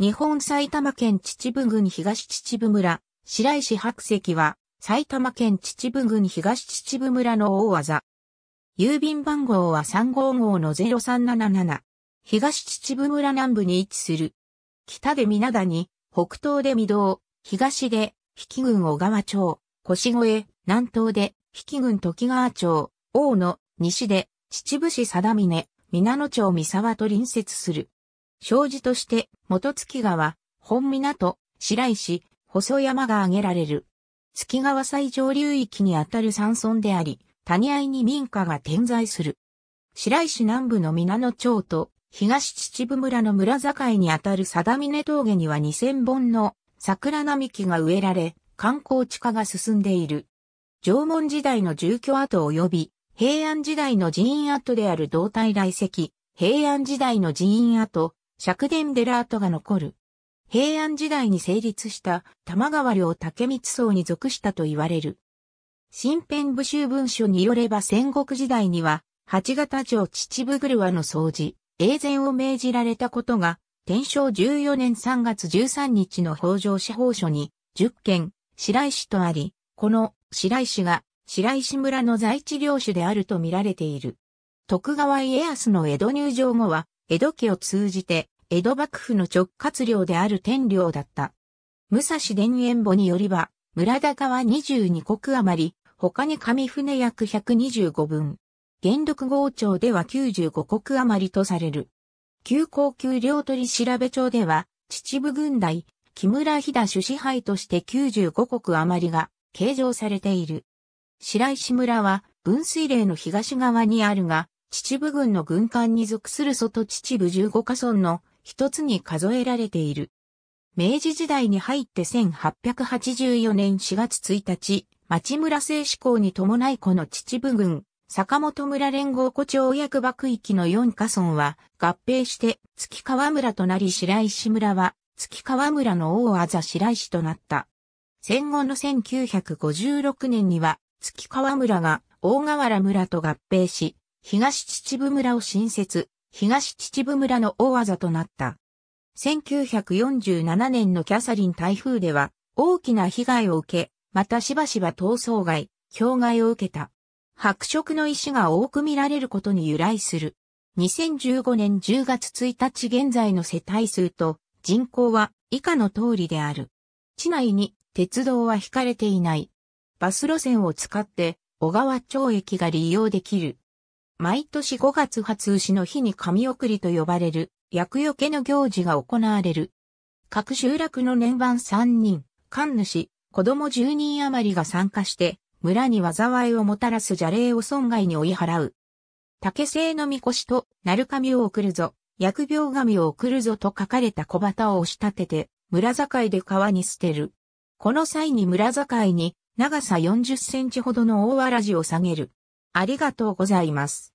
日本埼玉県秩父郡東秩父村、白石白石は、埼玉県秩父郡東秩父村の大技。郵便番号は355の0377。東秩父村南部に位置する。北で皆谷、北東で御堂、東で、比企郡小川町、腰越、南東で、比企郡時川町、大野、西で、秩父市定峰、皆野町三沢と隣接する。障子として、元月川、本港、白石、細山が挙げられる。月川最上流域にあたる山村であり、谷合に民家が点在する。白石南部の皆野町と東秩父村の村境にあたる定峰峠には2000本の桜並木が植えられ、観光地化が進んでいる。縄文時代の住居跡及び平安時代の寺院跡である道体来石、平安時代の寺院跡、釈殿デラートが残る。平安時代に成立した玉川領竹光荘に属したと言われる。新編武州文書によれば戦国時代には、八方城秩父狂和の掃除、永前を命じられたことが、天正14年3月13日の北条司法書に、10件、白石とあり、この白石が白石村の在地領主であると見られている。徳川家康の江戸入城後は、江戸家を通じて江戸幕府の直轄領である天領だった。武蔵田園簿によれば、村高は22国余り、他に上船約125分。元禄号町では95国余りとされる。旧高級領取調べ町では、秩父軍代、木村飛騨主支配として95国余りが計上されている。白石村は分水嶺の東側にあるが、秩父軍の軍艦に属する外秩父15カ村の一つに数えられている。明治時代に入って1884年4月1日、町村制施行に伴いこの秩父郡、坂本村連合湖町役場区域の4カ村は合併して月川村となり白石村は月川村の大あざ白石となった。戦後の1956年には月川村が大河原村と合併し、東秩父村を新設、東秩父村の大技となった。1947年のキャサリン台風では大きな被害を受け、またしばしば逃走害、境害を受けた。白色の石が多く見られることに由来する。2015年10月1日現在の世帯数と人口は以下の通りである。市内に鉄道は引かれていない。バス路線を使って小川町駅が利用できる。毎年5月初牛の日に神送りと呼ばれる、厄除けの行事が行われる。各集落の年番3人、神主、子供10人余りが参加して、村に災いをもたらす邪霊を損害に追い払う。竹製のみこしと、なる神を送るぞ、薬病神を送るぞと書かれた小旗を押し立てて、村境で川に捨てる。この際に村境に、長さ40センチほどの大わらじを下げる。ありがとうございます。